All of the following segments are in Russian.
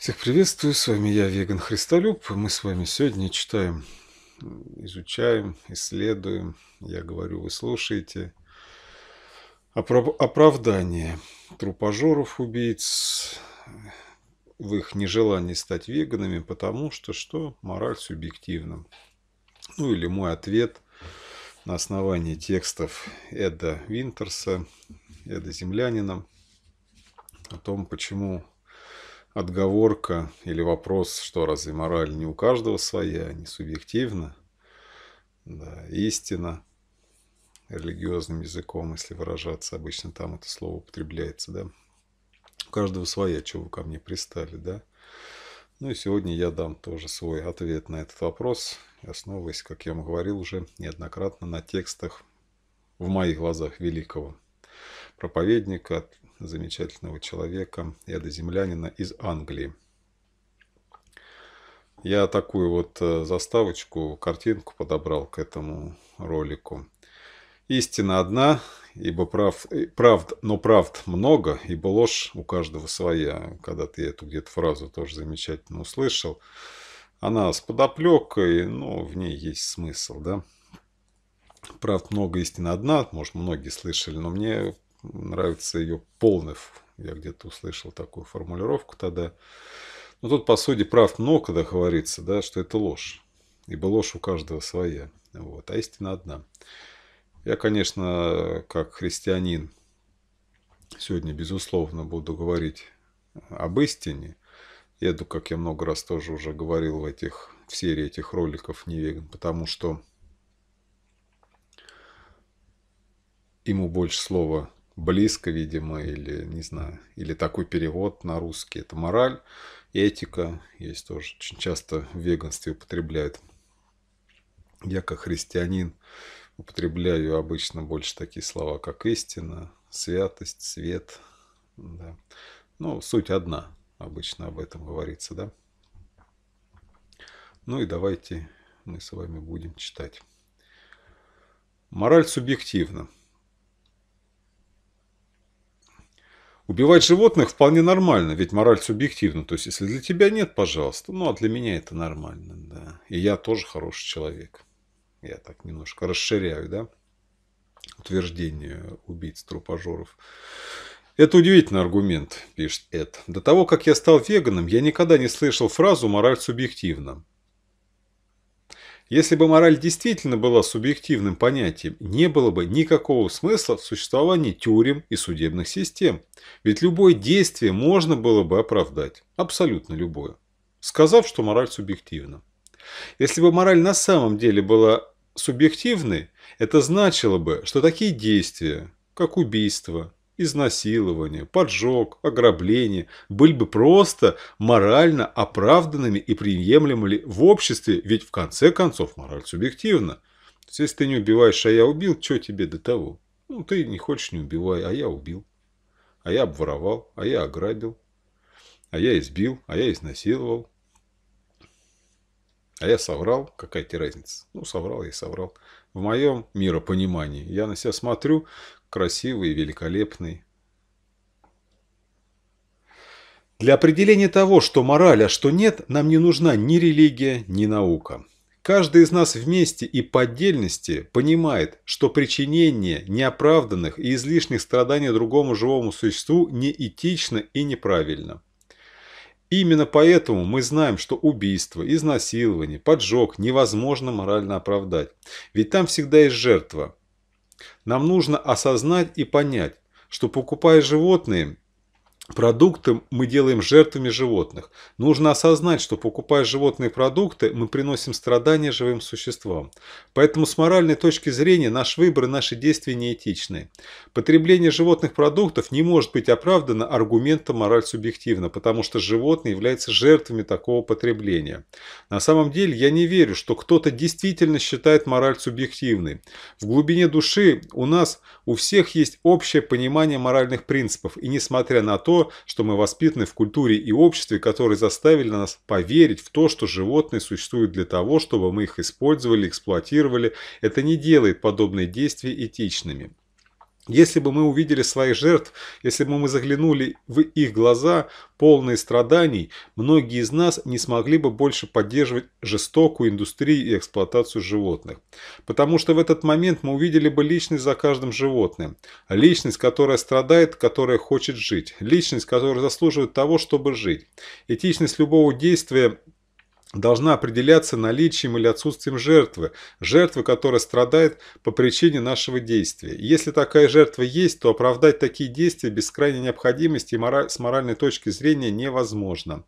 Всех приветствую, с вами я, Веган Христолюб. Мы с вами сегодня читаем, изучаем, исследуем. Я говорю, вы слушаете. Оправ... Оправдание трупожоров, убийц, в их нежелании стать веганами, потому что что? Мораль субъективна. Ну или мой ответ на основании текстов Эда Винтерса, Эда Землянина, о том, почему отговорка или вопрос, что разве мораль не у каждого своя, не субъективна, да, истина религиозным языком, если выражаться, обычно там это слово употребляется, да. У каждого своя, чего вы ко мне пристали, да. Ну и сегодня я дам тоже свой ответ на этот вопрос, основываясь, как я вам говорил уже неоднократно, на текстах в моих глазах великого проповедника, замечательного человека, эдоземлянина из Англии. Я такую вот э, заставочку, картинку подобрал к этому ролику. Истина одна, ибо прав, э, правд, но правд много, ибо ложь у каждого своя. когда ты эту где-то фразу тоже замечательно услышал. Она с подоплекой, но в ней есть смысл, да. Правд много, истина одна, может, многие слышали, но мне нравится ее полный Я где-то услышал такую формулировку тогда. Но ну, тут, по сути, прав много, когда говорится, да, что это ложь. Ибо ложь у каждого своя. Вот. А истина одна. Я, конечно, как христианин, сегодня, безусловно, буду говорить об истине. Я как я много раз тоже уже говорил в, этих, в серии этих роликов «Не потому что ему больше слова близко, видимо, или не знаю, или такой перевод на русский. Это мораль, этика, есть тоже очень часто в веганстве употребляют. Я как христианин употребляю обычно больше такие слова, как истина, святость, свет. Да. Ну, суть одна, обычно об этом говорится, да. Ну и давайте мы с вами будем читать. Мораль субъективна – Убивать животных вполне нормально, ведь мораль субъективна. То есть, если для тебя нет, пожалуйста. Ну, а для меня это нормально, да. И я тоже хороший человек. Я так немножко расширяю, да, утверждение убийц, трупожоров. Это удивительный аргумент, пишет Эд. До того, как я стал веганом, я никогда не слышал фразу «мораль субъективна». Если бы мораль действительно была субъективным понятием, не было бы никакого смысла в существовании тюрем и судебных систем. Ведь любое действие можно было бы оправдать. Абсолютно любое. Сказав, что мораль субъективна. Если бы мораль на самом деле была субъективной, это значило бы, что такие действия, как убийство, изнасилование, поджог, ограбление были бы просто морально оправданными и приемлемыми в обществе, ведь в конце концов мораль субъективна. То есть, если ты не убиваешь, а я убил, что тебе до того? Ну, ты не хочешь, не убивай, а я убил. А я обворовал, а я ограбил, а я избил, а я изнасиловал. А я соврал, какая тебе разница? Ну, соврал я и соврал. В моем миропонимании я на себя смотрю, красивый и великолепный. Для определения того, что мораль, а что нет, нам не нужна ни религия, ни наука. Каждый из нас вместе и по отдельности понимает, что причинение неоправданных и излишних страданий другому живому существу неэтично и неправильно. Именно поэтому мы знаем, что убийство, изнасилование, поджог невозможно морально оправдать. Ведь там всегда есть жертва – нам нужно осознать и понять, что покупая животные, продукты мы делаем жертвами животных. Нужно осознать, что покупая животные продукты, мы приносим страдания живым существам. Поэтому с моральной точки зрения наш выбор и наши действия неэтичны. Потребление животных продуктов не может быть оправдано аргументом «мораль субъективна», потому что животные являются жертвами такого потребления. На самом деле я не верю, что кто-то действительно считает мораль субъективной. В глубине души у нас у всех есть общее понимание моральных принципов, и несмотря на то, что мы воспитаны в культуре и обществе, которые заставили нас поверить в то, что животные существуют для того, чтобы мы их использовали, эксплуатировали, это не делает подобные действия этичными. Если бы мы увидели своих жертв, если бы мы заглянули в их глаза, полные страданий, многие из нас не смогли бы больше поддерживать жестокую индустрию и эксплуатацию животных. Потому что в этот момент мы увидели бы личность за каждым животным. Личность, которая страдает, которая хочет жить. Личность, которая заслуживает того, чтобы жить. Этичность любого действия должна определяться наличием или отсутствием жертвы, жертвы, которая страдает по причине нашего действия. Если такая жертва есть, то оправдать такие действия без крайней необходимости и мораль, с моральной точки зрения невозможно.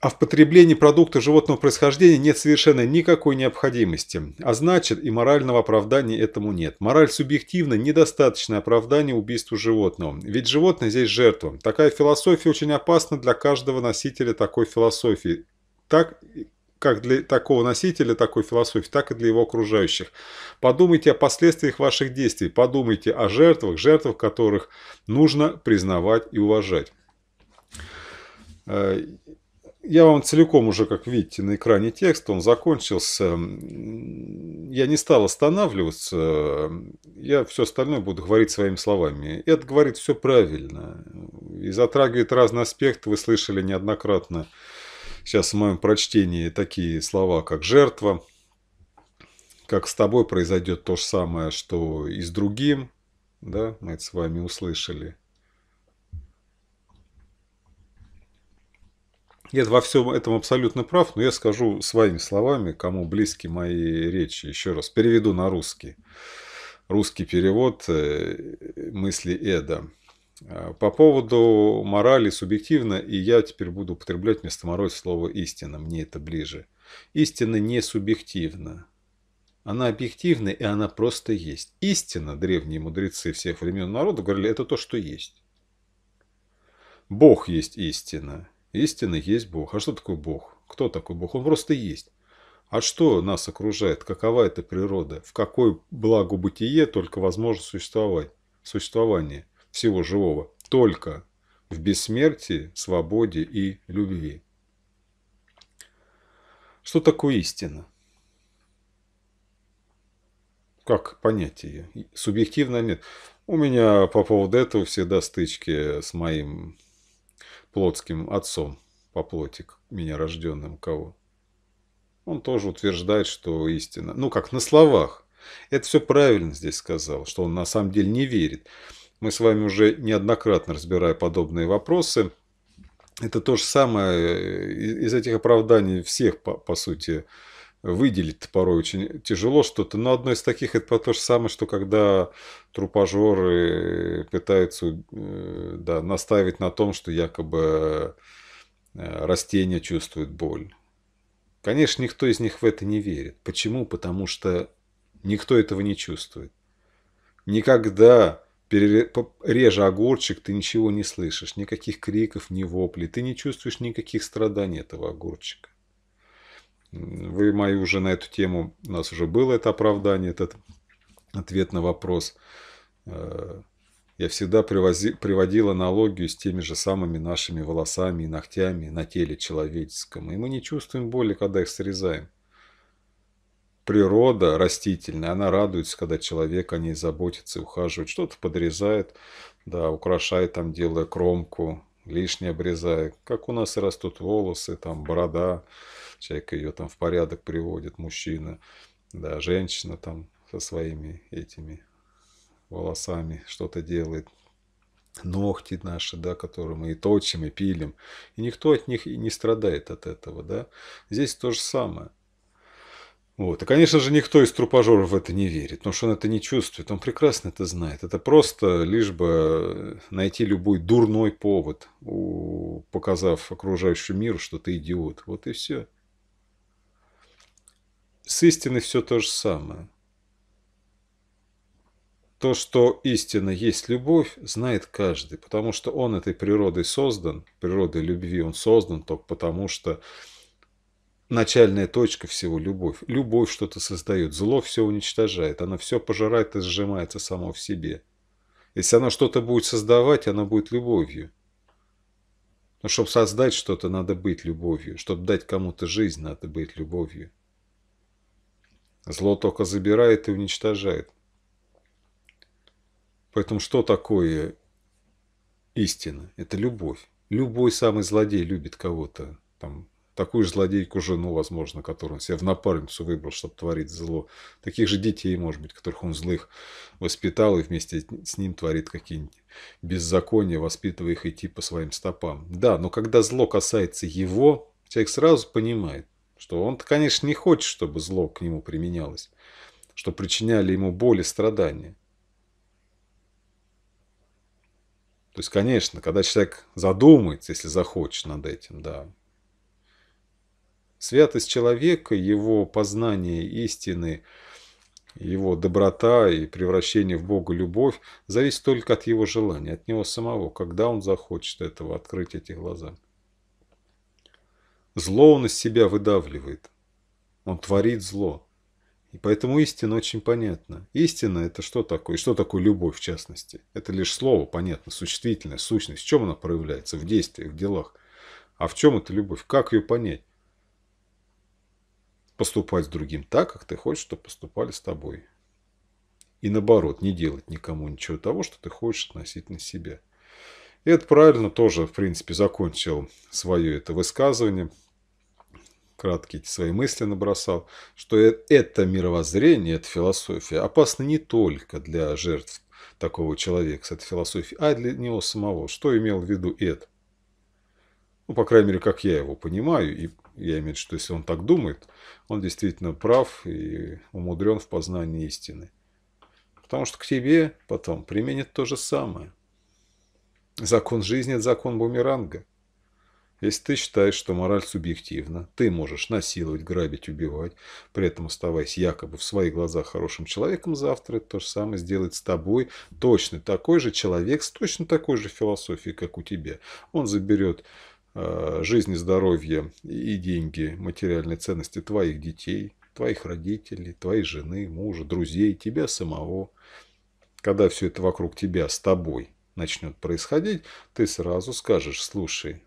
А в потреблении продукта животного происхождения нет совершенно никакой необходимости, а значит и морального оправдания этому нет. Мораль субъективна, недостаточное оправдание убийству животного, ведь животное здесь жертва. Такая философия очень опасна для каждого носителя такой философии, так как для такого носителя такой философии, так и для его окружающих. Подумайте о последствиях ваших действий, подумайте о жертвах, жертвах которых нужно признавать и уважать. Э, я вам целиком уже, как видите, на экране текст, он закончился. Я не стал останавливаться, я все остальное буду говорить своими словами. Это говорит все правильно и затрагивает разные аспекты. Вы слышали неоднократно сейчас в моем прочтении такие слова, как «жертва», как с тобой произойдет то же самое, что и с другим. Да, мы это с вами услышали – Я во всем этом абсолютно прав, но я скажу своими словами, кому близки мои речи. Еще раз переведу на русский. Русский перевод э, мысли Эда. А, по поводу морали субъективно, и я теперь буду употреблять вместо морали слово «истина», мне это ближе. Истина не субъективна. Она объективна, и она просто есть. Истина, древние мудрецы всех времен народа говорили, это то, что есть. Бог есть истина. Истина есть Бог. А что такое Бог? Кто такой Бог? Он просто есть. А что нас окружает? Какова эта природа? В какой благо бытие только возможно существовать? Существование всего живого. Только в бессмертии, свободе и любви. Что такое истина? Как понять ее? Субъективно нет. У меня по поводу этого всегда стычки с моим плотским отцом, по плоти меня рожденным кого. Он тоже утверждает, что истина. Ну, как на словах. Это все правильно здесь сказал, что он на самом деле не верит. Мы с вами уже неоднократно разбирая подобные вопросы. Это то же самое э, из этих оправданий всех, по, по сути, выделить порой очень тяжело что-то. Но ну, одно из таких это то же самое, что когда трупажеры пытаются э, да, наставить на том, что якобы э, растения чувствуют боль. Конечно, никто из них в это не верит. Почему? Потому что никто этого не чувствует. Никогда реже огурчик, ты ничего не слышишь, никаких криков, ни воплей, ты не чувствуешь никаких страданий этого огурчика. Вы мои уже на эту тему, у нас уже было это оправдание, этот ответ на вопрос. Э, я всегда привози, приводил аналогию с теми же самыми нашими волосами и ногтями на теле человеческом. И мы не чувствуем боли, когда их срезаем. Природа растительная, она радуется, когда человек о ней заботится, ухаживает, что-то подрезает, да, украшает там, делая кромку, лишнее обрезая, как у нас растут волосы, там, борода, человек ее там в порядок приводит, мужчина, да, женщина там со своими этими волосами что-то делает, ногти наши, да, которые мы и точим, и пилим. И никто от них и не страдает от этого, да. Здесь то же самое. Вот. И, конечно же, никто из трупажеров в это не верит, потому что он это не чувствует, он прекрасно это знает. Это просто лишь бы найти любой дурной повод, показав окружающему миру, что ты идиот. Вот и все. С истиной все то же самое. То, что истина есть любовь, знает каждый, потому что он этой природой создан, природой любви он создан только потому, что начальная точка всего – любовь. Любовь что-то создает, зло все уничтожает, она все пожирает и сжимается само в себе. Если она что-то будет создавать, она будет любовью. Но чтобы создать что-то, надо быть любовью. Чтобы дать кому-то жизнь, надо быть любовью. Зло только забирает и уничтожает. Поэтому что такое истина? Это любовь. Любой самый злодей любит кого-то. Там, такую же злодейку жену, возможно, которую он себе в напарницу выбрал, чтобы творить зло. Таких же детей, может быть, которых он злых воспитал и вместе с ним творит какие-нибудь беззакония, воспитывая их идти по своим стопам. Да, но когда зло касается его, человек сразу понимает, что он то конечно, не хочет, чтобы зло к нему применялось, что причиняли ему боль и страдания. То есть, конечно, когда человек задумается, если захочет над этим, да. Святость человека, его познание истины, его доброта и превращение в Бога любовь зависит только от его желания, от него самого, когда он захочет этого, открыть эти глаза. Зло он из себя выдавливает. Он творит зло. И поэтому истина очень понятна. Истина – это что такое? И что такое любовь, в частности? Это лишь слово, понятно, существительное, сущность. В чем она проявляется? В действиях, в делах. А в чем эта любовь? Как ее понять? Поступать с другим так, как ты хочешь, чтобы поступали с тобой. И наоборот, не делать никому ничего того, что ты хочешь относительно себя. И это правильно тоже, в принципе, закончил свое это высказывание краткие свои мысли набросал, что э, это мировоззрение, эта философия опасна не только для жертв такого человека с этой философией, а для него самого. Что имел в виду Эд? Ну, по крайней мере, как я его понимаю, и я имею в виду, что если он так думает, он действительно прав и умудрен в познании истины. Потому что к тебе потом применит то же самое. Закон жизни – это закон бумеранга – если ты считаешь, что мораль субъективна, ты можешь насиловать, грабить, убивать, при этом оставаясь якобы в своих глазах хорошим человеком завтра, то же самое сделает с тобой точно такой же человек с точно такой же философией, как у тебя. Он заберет э, жизнь и здоровье и деньги, материальные ценности твоих детей, твоих родителей, твоей жены, мужа, друзей, тебя самого. Когда все это вокруг тебя с тобой начнет происходить, ты сразу скажешь, слушай,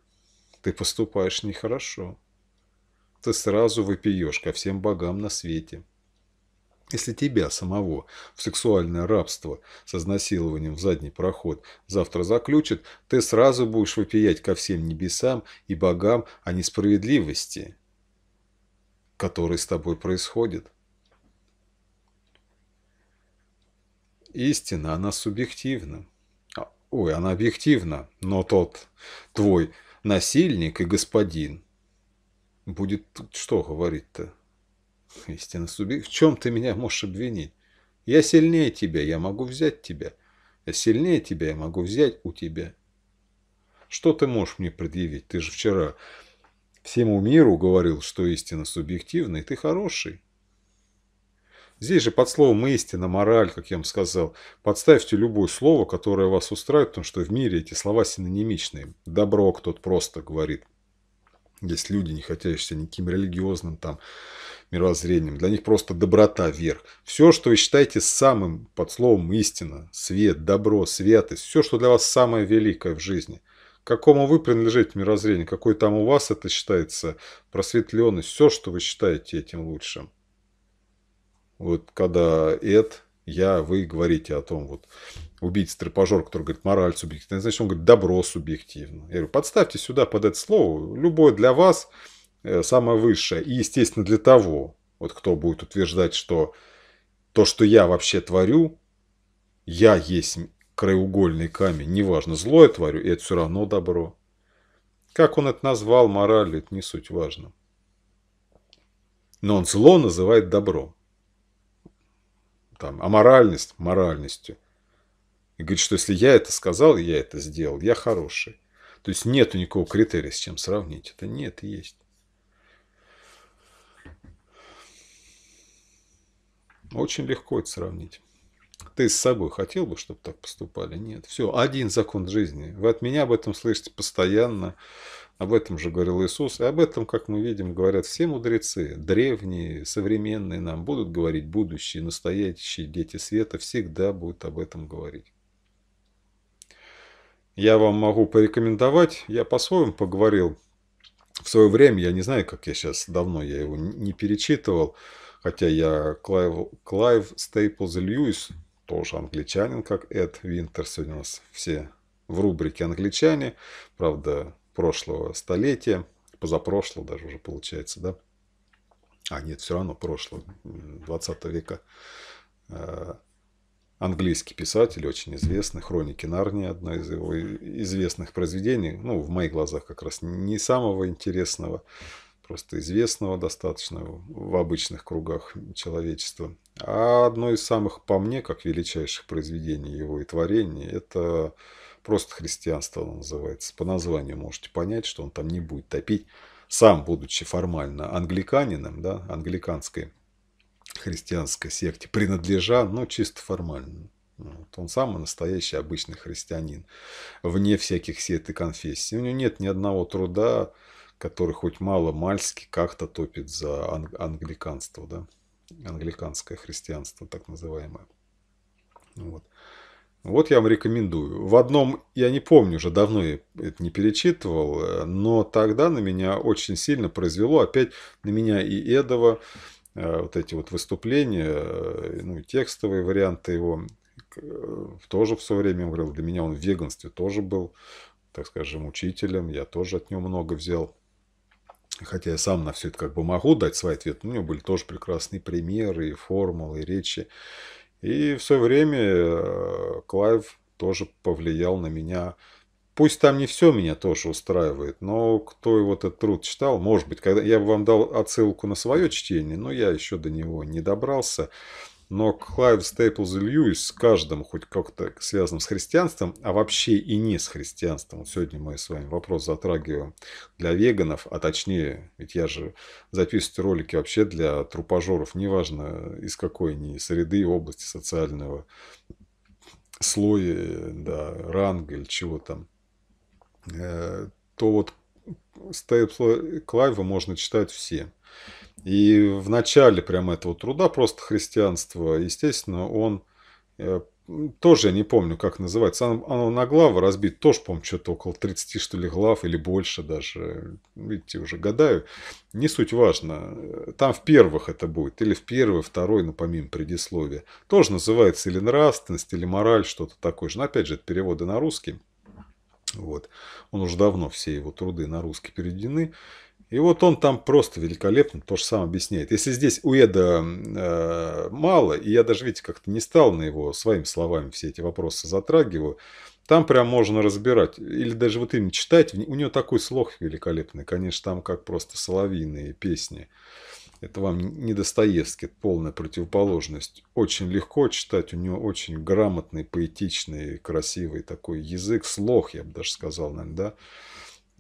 ты поступаешь нехорошо. Ты сразу выпьешь ко всем богам на свете. Если тебя самого в сексуальное рабство со изнасилованием в задний проход завтра заключат, ты сразу будешь выпиять ко всем небесам и богам о несправедливости, которая с тобой происходит. Истина, она субъективна. Ой, она объективна, но тот твой насильник и господин. Будет тут что говорить-то? Истинный субъект, в чем ты меня можешь обвинить? Я сильнее тебя, я могу взять тебя. Я сильнее тебя, я могу взять у тебя. Что ты можешь мне предъявить? Ты же вчера всему миру говорил, что истина субъективна, и ты хороший. Здесь же под словом «истина», «мораль», как я вам сказал, подставьте любое слово, которое вас устраивает, потому что в мире эти слова синонимичные. «Добро» кто-то просто говорит. Есть люди, не хотящиеся никаким религиозным там мировоззрением. Для них просто доброта вверх. Все, что вы считаете самым под словом «истина», «свет», «добро», «святость», все, что для вас самое великое в жизни – к какому вы принадлежите мирозрение, какой там у вас это считается просветленность, все, что вы считаете этим лучшим вот когда это, я, вы говорите о том, вот, убийца стропожор, который говорит, мораль субъективна, значит, он говорит, добро субъективно. Я говорю, подставьте сюда под это слово, любое для вас э, самое высшее. И, естественно, для того, вот кто будет утверждать, что то, что я вообще творю, я есть краеугольный камень, неважно, зло я творю, и это все равно добро. Как он это назвал, мораль, это не суть важно. Но он зло называет добром там, аморальность моральностью. И говорит, что если я это сказал, я это сделал, я хороший. То есть нету никакого критерия, с чем сравнить. Это нет, есть. Очень легко это сравнить. Ты с собой хотел бы, чтобы так поступали? Нет. Все, один закон жизни. Вы от меня об этом слышите постоянно. Об этом же говорил Иисус, и об этом, как мы видим, говорят все мудрецы, древние, современные нам будут говорить, будущие, настоящие дети света всегда будут об этом говорить. Я вам могу порекомендовать, я по-своему поговорил в свое время, я не знаю, как я сейчас, давно я его не перечитывал, хотя я Клайв, Клайв Стейплз Льюис, тоже англичанин, как Эд Винтер, сегодня у нас все в рубрике англичане, правда, прошлого столетия, позапрошлого даже уже получается, да? А нет, все равно прошлого, 20 века. Э, английский писатель, очень известный, «Хроники Нарнии» – одно из его известных произведений, ну, в моих глазах как раз не самого интересного, просто известного достаточно в обычных кругах человечества. А одно из самых, по мне, как величайших произведений его и творений – это Просто христианство оно называется. По названию можете понять, что он там не будет топить. Сам, будучи формально англиканином, да, англиканской христианской секте, принадлежа, ну, чисто формально. Вот. Он самый настоящий обычный христианин, вне всяких сет и конфессий. У него нет ни одного труда, который хоть мало-мальски как-то топит за анг- англиканство, да? англиканское христианство, так называемое. Вот. Вот я вам рекомендую. В одном, я не помню, уже давно я это не перечитывал, э, но тогда на меня очень сильно произвело, опять на меня и Эдова, э, вот эти вот выступления, э, ну, текстовые варианты его, тоже в свое время говорил, для меня он в веганстве тоже был, так скажем, учителем, я тоже от него много взял. Хотя я сам на все это как бы могу дать свой ответ, но у него были тоже прекрасные примеры, и формулы, и речи. И в свое время э, Клайв тоже повлиял на меня. Пусть там не все меня тоже устраивает, но кто его этот труд читал, может быть, когда я бы вам дал отсылку на свое чтение, но я еще до него не добрался но Клайв Стейплз и Льюис с каждым хоть как-то связанным с христианством, а вообще и не с христианством. Сегодня мы с вами вопрос затрагиваем для веганов, а точнее, ведь я же записываю ролики вообще для трупажеров, неважно из какой ни среды, области социального слоя, да, ранга или чего там, э, то вот Стейпла Клайва можно читать все. И в начале прямо этого труда просто христианство, естественно, он э, тоже я не помню, как называется. Оно, оно на главы разбит, тоже, помню, что-то около 30, что ли, глав или больше даже. Видите, уже гадаю. Не суть важно. Э, там в первых это будет. Или в первый, второй, ну, помимо предисловия. Тоже называется или нравственность, или мораль, что-то такое же. Но, опять же, это переводы на русский. Вот. Он уже давно все его труды на русский переведены. И вот он там просто великолепно то же самое объясняет. Если здесь у Эда э, мало, и я даже, видите, как-то не стал на его своими словами все эти вопросы затрагиваю, там прям можно разбирать. Или даже вот именно читать. У него такой слог великолепный, конечно, там как просто соловьиные песни. Это вам не Достоевский, это полная противоположность. Очень легко читать, у него очень грамотный, поэтичный, красивый такой язык, слог, я бы даже сказал, наверное, да.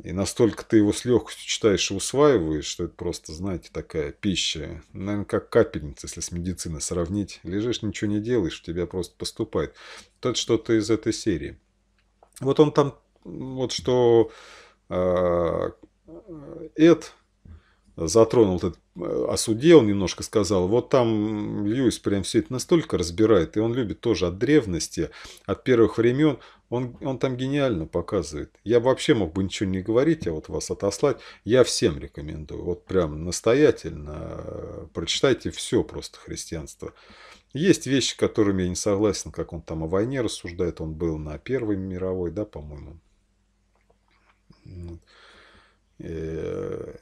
И настолько ты его с легкостью читаешь и усваиваешь, что это просто, знаете, такая пища. Наверное, как капельница, если с медициной сравнить. Лежишь, ничего не делаешь, у тебя просто поступает. Это что-то из этой серии. Вот он там, вот что а, э, Эд затронул этот э, о суде, он немножко сказал, вот там Льюис прям все это настолько разбирает, и он любит тоже от древности, от первых времен, он, он там гениально показывает. Я вообще мог бы ничего не говорить, а вот вас отослать, я всем рекомендую, вот прям настоятельно, э, прочитайте все просто христианство. Есть вещи, которыми я не согласен, как он там о войне рассуждает, он был на Первой мировой, да, по-моему. Э,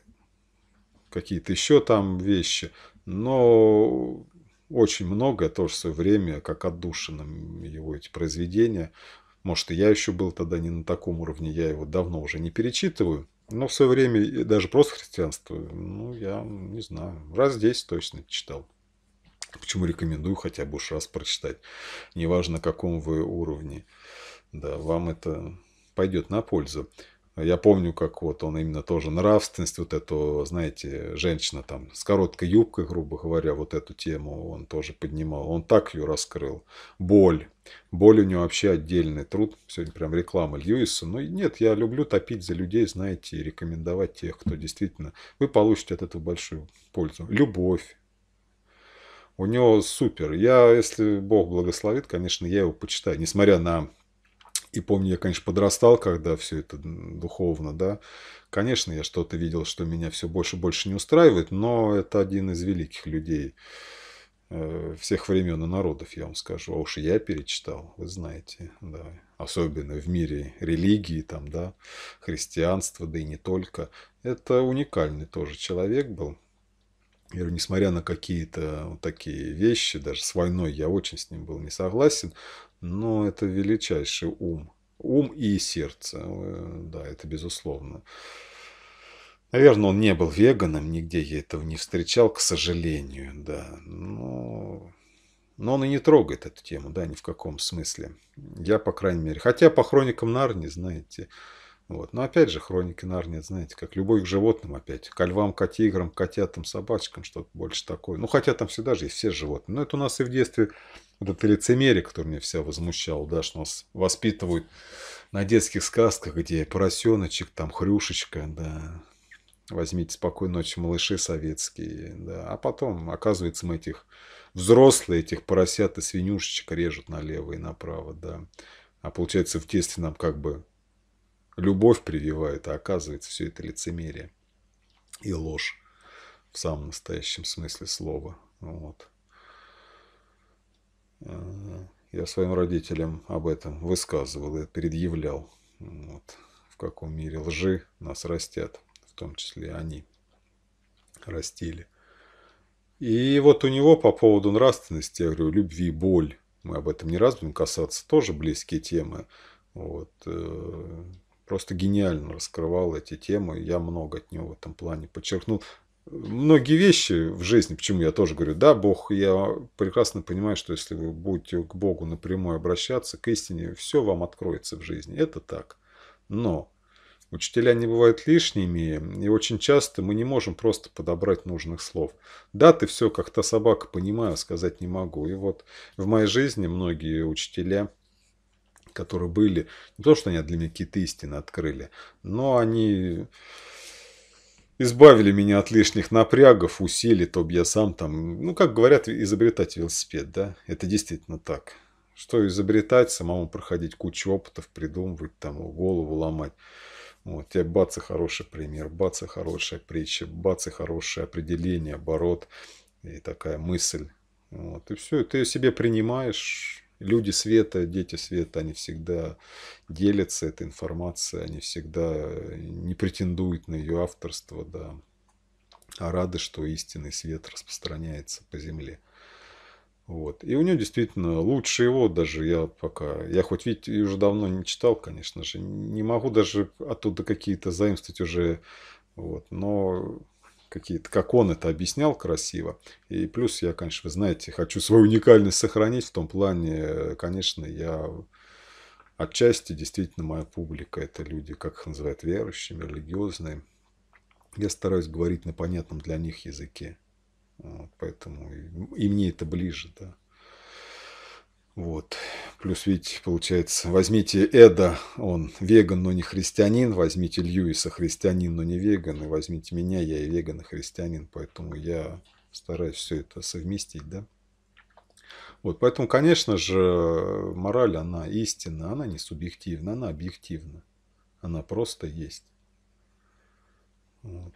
какие-то еще там вещи. Но очень многое тоже в свое время, как отдушина его эти произведения. Может, и я еще был тогда не на таком уровне, я его давно уже не перечитываю. Но в свое время даже просто христианство, ну, я не знаю, раз здесь точно читал. Почему рекомендую хотя бы уж раз прочитать. Неважно, каком вы уровне. Да, вам это пойдет на пользу. Я помню, как вот он именно тоже нравственность, вот эту, знаете, женщина там с короткой юбкой, грубо говоря, вот эту тему он тоже поднимал. Он так ее раскрыл. Боль. Боль у него вообще отдельный труд. Сегодня прям реклама Льюиса. Но ну нет, я люблю топить за людей, знаете, и рекомендовать тех, кто действительно... Вы получите от этого большую пользу. Любовь. У него супер. Я, если Бог благословит, конечно, я его почитаю. Несмотря на и помню, я, конечно, подрастал, когда все это духовно, да. Конечно, я что-то видел, что меня все больше и больше не устраивает, но это один из великих людей э, всех времен и народов, я вам скажу. А уж и я перечитал, вы знаете, да. Особенно в мире религии, там, да, христианства, да и не только. Это уникальный тоже человек был. Я говорю, несмотря на какие-то вот такие вещи, даже с войной я очень с ним был не согласен, но это величайший ум. Ум и сердце, э, да, это безусловно. Наверное, он не был веганом, нигде я этого не встречал, к сожалению, да. Но, но он и не трогает эту тему, да, ни в каком смысле. Я, по крайней мере. Хотя по хроникам Нарни, знаете, вот. Но опять же, хроники Нарни, знаете, как любовь к животным опять. К львам, к тиграм, котятам, собачкам, что-то больше такое. Ну, хотя там всегда же есть все животные. Но это у нас и в детстве вот это лицемерие, которое меня вся возмущало, да, что нас воспитывают на детских сказках, где поросеночек, там хрюшечка, да, возьмите спокойной ночи, малыши советские, да, а потом, оказывается, мы этих взрослые, этих поросят и свинюшечек режут налево и направо, да, а получается, в детстве нам как бы любовь прививает, а оказывается, все это лицемерие и ложь в самом настоящем смысле слова, вот я своим родителям об этом высказывал и предъявлял. Вот, в каком мире лжи нас растят, в том числе они растили. И вот у него по поводу нравственности, я говорю, любви и боль. Мы об этом не раз будем касаться, тоже близкие темы. Вот. Э, просто гениально раскрывал эти темы. Я много от него в этом плане подчеркнул многие вещи в жизни, почему я тоже говорю, да, Бог, я прекрасно понимаю, что если вы будете к Богу напрямую обращаться, к истине, все вам откроется в жизни. Это так. Но учителя не бывают лишними, и очень часто мы не можем просто подобрать нужных слов. Да, ты все как то собака, понимаю, сказать не могу. И вот в моей жизни многие учителя которые были, не то, что они для меня какие-то истины открыли, но они избавили меня от лишних напрягов, усилий, то бы я сам там, ну, как говорят, изобретать велосипед, да, это действительно так. Что изобретать, самому проходить кучу опытов, придумывать, там, голову ломать. Вот, тебе бац и хороший пример, бац и хорошая притча, бац и хорошее определение, оборот и такая мысль. Вот, и все, ты ее себе принимаешь, Люди света, дети света, они всегда делятся этой информацией, они всегда э, не претендуют на ее авторство, да, а рады, что истинный свет распространяется по земле. Вот. И у него действительно лучше его даже я пока... Я хоть, видите, уже давно не читал, конечно же. Не могу даже оттуда какие-то заимствовать уже. Вот. Но какие-то, как он это объяснял красиво. И плюс я, конечно, вы знаете, хочу свою уникальность сохранить. В том плане, конечно, я отчасти действительно моя публика. Это люди, как их называют, верующими, религиозные. Я стараюсь говорить на понятном для них языке. Вот, поэтому и, и мне это ближе, да. Вот. Плюс, видите, получается, возьмите Эда, он веган, но не христианин, возьмите Льюиса, христианин, но не веган, и возьмите меня, я и веган, и христианин, поэтому я стараюсь все это совместить, да. Вот, поэтому, конечно же, мораль, она истинна, она не субъективна, она объективна. Она просто есть. Вот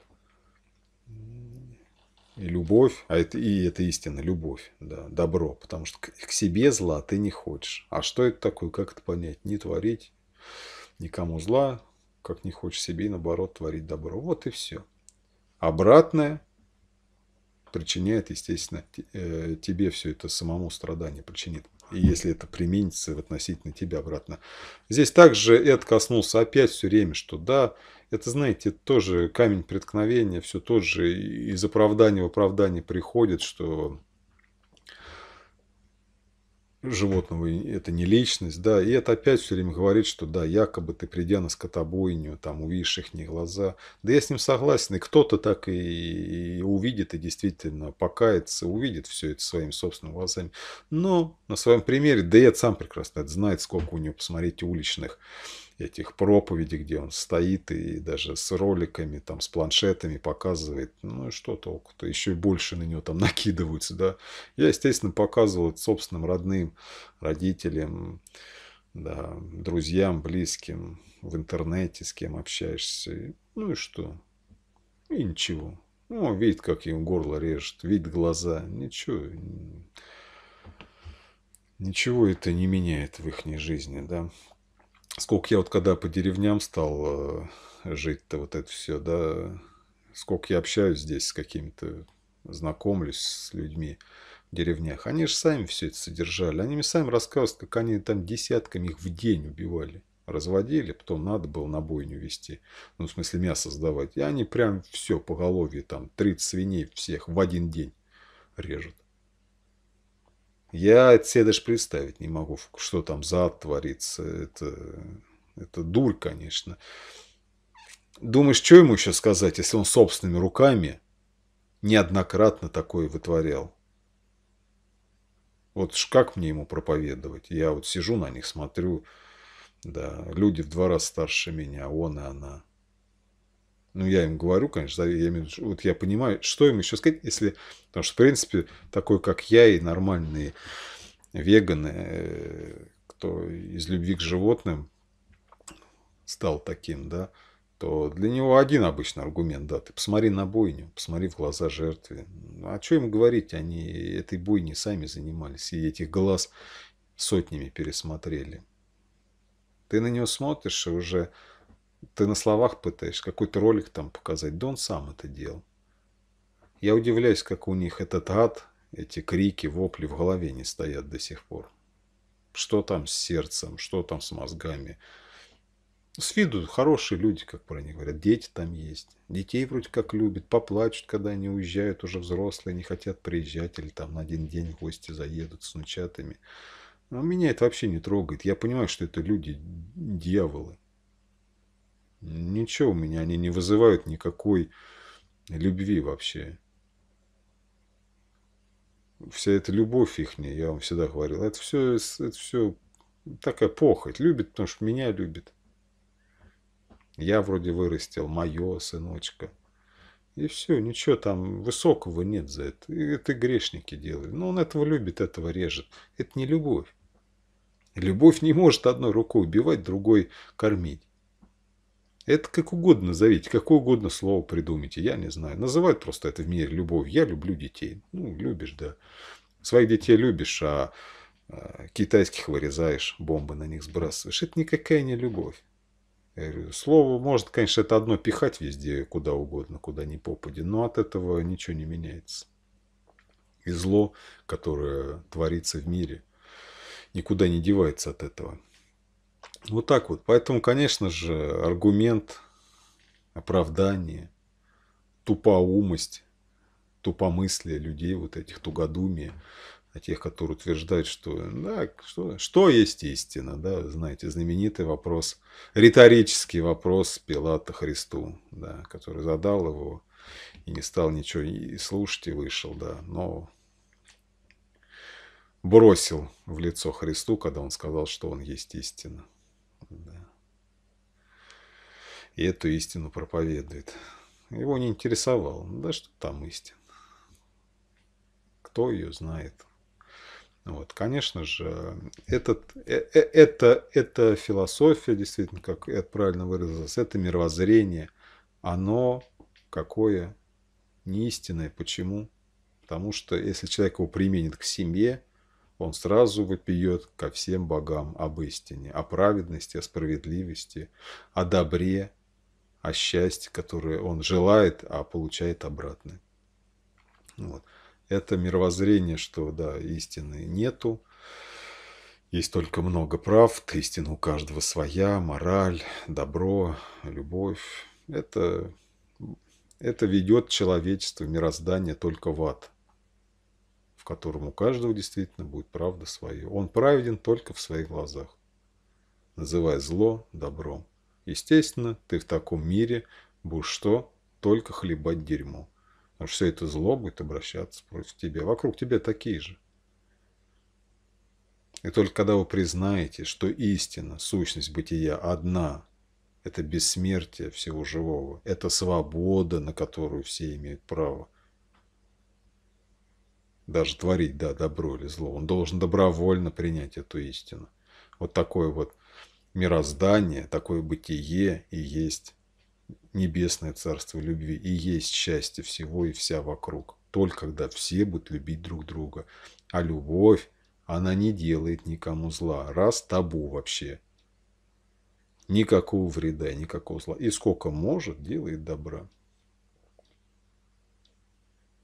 любовь, а это и это истина, любовь, да, добро, потому что к, к себе зла ты не хочешь. А что это такое, как это понять? Не творить никому зла, как не хочешь себе, и наоборот, творить добро. Вот и все. Обратное причиняет, естественно, э, тебе все это самому страдание причинит. И если это применится относительно тебя обратно. Здесь также это коснулся опять все время, что да, это, знаете, тоже камень преткновения, все тот же из оправдания в оправдание приходит, что животного это не личность, да, и это опять все время говорит, что да, якобы ты придя на скотобойню, там увидишь их не глаза, да я с ним согласен, и кто-то так и, и увидит, и действительно покается, увидит все это своими собственными глазами, но на своем примере, да я сам прекрасно это знает, сколько у него, посмотрите, уличных этих проповедей, где он стоит и даже с роликами, там, с планшетами показывает. Ну и что толку-то? Еще и больше на него там накидываются, да. Я, естественно, показывал это собственным родным, родителям, да, друзьям, близким, в интернете, с кем общаешься. Ну и что? И ничего. Ну, он видит, как ему горло режет, видит глаза. Ничего. Ничего это не меняет в их жизни, да сколько я вот когда по деревням стал э, жить-то вот это все, да, сколько я общаюсь здесь с какими-то, знакомлюсь с людьми в деревнях, они же сами все это содержали, они мне сами рассказывают, как они там десятками их в день убивали разводили, потом надо было на бойню вести, ну, в смысле, мясо сдавать. И они прям все поголовье, там, 30 свиней всех в один день режут. Я себе даже представить не могу, что там за ад творится. Это, это дурь, конечно. Думаешь, что ему еще сказать, если он собственными руками неоднократно такое вытворял? Вот ж как мне ему проповедовать? Я вот сижу на них, смотрю, да, люди в два раза старше меня, он и она ну, я им говорю, конечно, я, имею, вот я понимаю, что им еще сказать, если, потому что, в принципе, такой, как я, и нормальные веганы, э, кто из любви к животным стал таким, да, то для него один обычный аргумент, да, ты посмотри на бойню, посмотри в глаза жертве. Ну, а что им говорить, они этой бойней сами занимались, и этих глаз сотнями пересмотрели. Ты на него смотришь и уже ты на словах пытаешься какой-то ролик там показать. Да он сам это делал. Я удивляюсь, как у них этот ад, эти крики, вопли в голове не стоят до сих пор. Что там с сердцем, что там с мозгами. С виду хорошие люди, как про них говорят. Дети там есть. Детей вроде как любят. Поплачут, когда они уезжают, уже взрослые, не хотят приезжать. Или там на один день гости заедут с внучатами. Но меня это вообще не трогает. Я понимаю, что это люди дьяволы. Ничего у меня, они не вызывают никакой любви вообще. Вся эта любовь их, я вам всегда говорил, это все, это все такая похоть. Любит, потому что меня любит. Я вроде вырастил, мое, сыночка. И все, ничего там высокого нет за это. И это грешники делали. Но он этого любит, этого режет. Это не любовь. Любовь не может одной рукой убивать, другой кормить. Это как угодно назовите, какое угодно слово придумайте, я не знаю. Называют просто это в мире любовь. Я люблю детей. Ну, любишь, да. Своих детей любишь, а, а китайских вырезаешь, бомбы на них сбрасываешь. Это никакая не любовь. Я говорю, слово может, конечно, это одно пихать везде, куда угодно, куда ни попади, но от этого ничего не меняется. И зло, которое творится в мире, никуда не девается от этого. Вот так вот. Поэтому, конечно же, аргумент, оправдание, тупоумость, тупомыслие людей, вот этих тугодумие, а тех, которые утверждают, что, да, что, что есть истина, да, знаете, знаменитый вопрос, риторический вопрос Пилата Христу, да, который задал его и не стал ничего и слушать, и вышел, да, но бросил в лицо Христу, когда он сказал, что он есть истина. Да. И эту истину проповедует. Его не интересовало. Да что там истина? Кто ее знает? Вот, конечно же, этот, э, э, это, это философия, действительно, как это правильно выразилось, это мировоззрение, оно какое неистинное. Почему? Потому что если человек его применит к семье он сразу вопиет ко всем богам об истине, о праведности, о справедливости, о добре, о счастье, которое он желает, а получает обратное. Вот. Это мировоззрение, что да, истины нету, есть только много правд, истина у каждого своя, мораль, добро, любовь. Это, это ведет человечество, мироздание только в ад – в котором у каждого действительно будет правда свое. Он праведен только в своих глазах, называя зло добром. Естественно, ты в таком мире будешь что? Только хлебать дерьмо. Потому а что все это зло будет обращаться против тебя. Вокруг тебя такие же. И только когда вы признаете, что истина, сущность бытия одна, это бессмертие всего живого, это свобода, на которую все имеют право, даже творить, да, добро или зло. Он должен добровольно принять эту истину. Вот такое вот мироздание, такое бытие и есть небесное царство любви, и есть счастье всего и вся вокруг. Только когда все будут любить друг друга. А любовь, она не делает никому зла. Раз табу вообще. Никакого вреда, никакого зла. И сколько может, делает добра.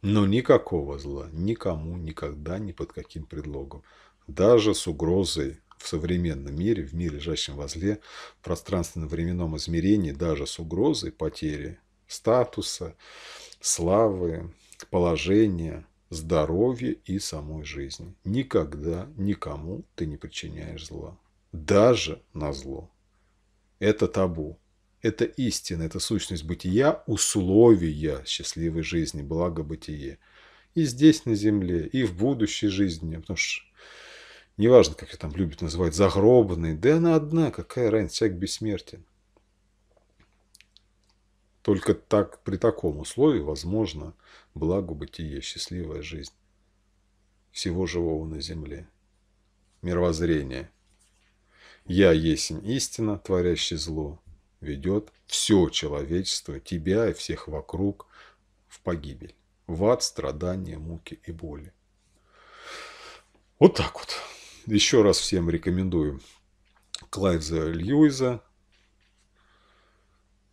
Но никакого зла никому никогда ни под каким предлогом. Даже с угрозой в современном мире, в мире, лежащем возле, в пространственно-временном измерении, даже с угрозой потери статуса, славы, положения, здоровья и самой жизни. Никогда никому ты не причиняешь зла. Даже на зло. Это табу это истина, это сущность бытия, условия счастливой жизни, благо бытие. И здесь на земле, и в будущей жизни, потому что неважно, как ее там любят называть, загробный, да она одна, какая разница, человек бессмертен. Только так, при таком условии возможно благо бытие, счастливая жизнь всего живого на земле, мировоззрение. Я есть истина, творящий зло, ведет все человечество, тебя и всех вокруг, в погибель, в ад, страдания, муки и боли. Вот так вот. Еще раз всем рекомендую Клайвза Льюиза.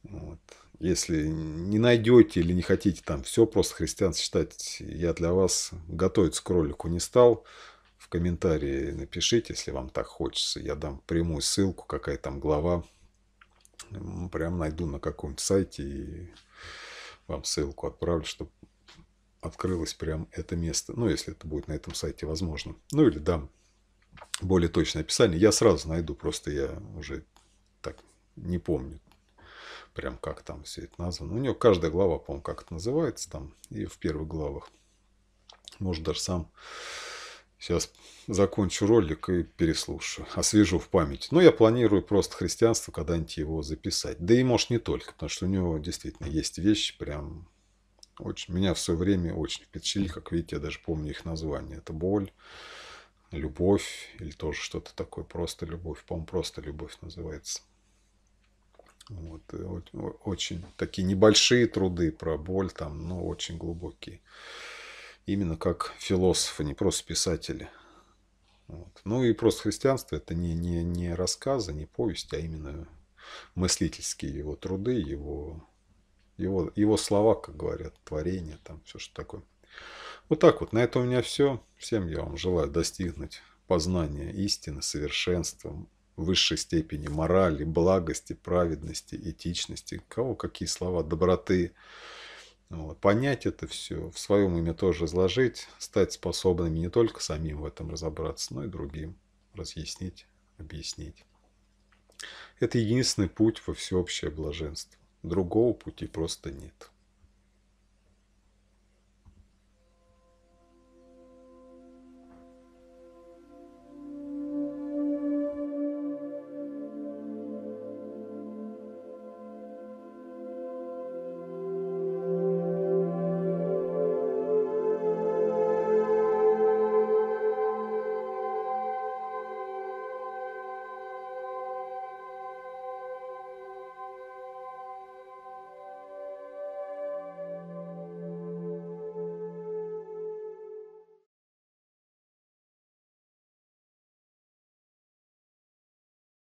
Вот. Если не найдете или не хотите там все просто христиан считать я для вас готовиться к ролику не стал. В комментарии напишите, если вам так хочется. Я дам прямую ссылку, какая там глава Прям найду на каком-нибудь сайте и вам ссылку отправлю, чтобы открылось прям это место. Ну, если это будет на этом сайте возможно. Ну, или дам более точное описание. Я сразу найду, просто я уже так не помню прям как там все это названо. У него каждая глава, по-моему, как это называется там, и в первых главах. Может, даже сам Сейчас закончу ролик и переслушаю, освежу в память. Но ну, я планирую просто христианство когда-нибудь его записать. Да и может не только, потому что у него действительно есть вещи прям... Очень, меня в свое время очень впечатлили, как видите, я даже помню их название. Это «Боль», «Любовь» или тоже что-то такое, «Просто любовь». По-моему, «Просто любовь» называется. Вот, очень такие небольшие труды про боль там, но очень глубокие именно как философы, не просто писатели. Вот. Ну и просто христианство это не, не, не рассказы, не повесть, а именно мыслительские его труды, его, его, его слова, как говорят, творения, там все что такое. Вот так вот, на этом у меня все. Всем я вам желаю достигнуть познания истины, совершенства, высшей степени морали, благости, праведности, этичности, кого какие слова, доброты, вот, понять это все, в своем уме тоже изложить, стать способными не только самим в этом разобраться, но и другим разъяснить, объяснить. Это единственный путь во всеобщее блаженство. Другого пути просто нет.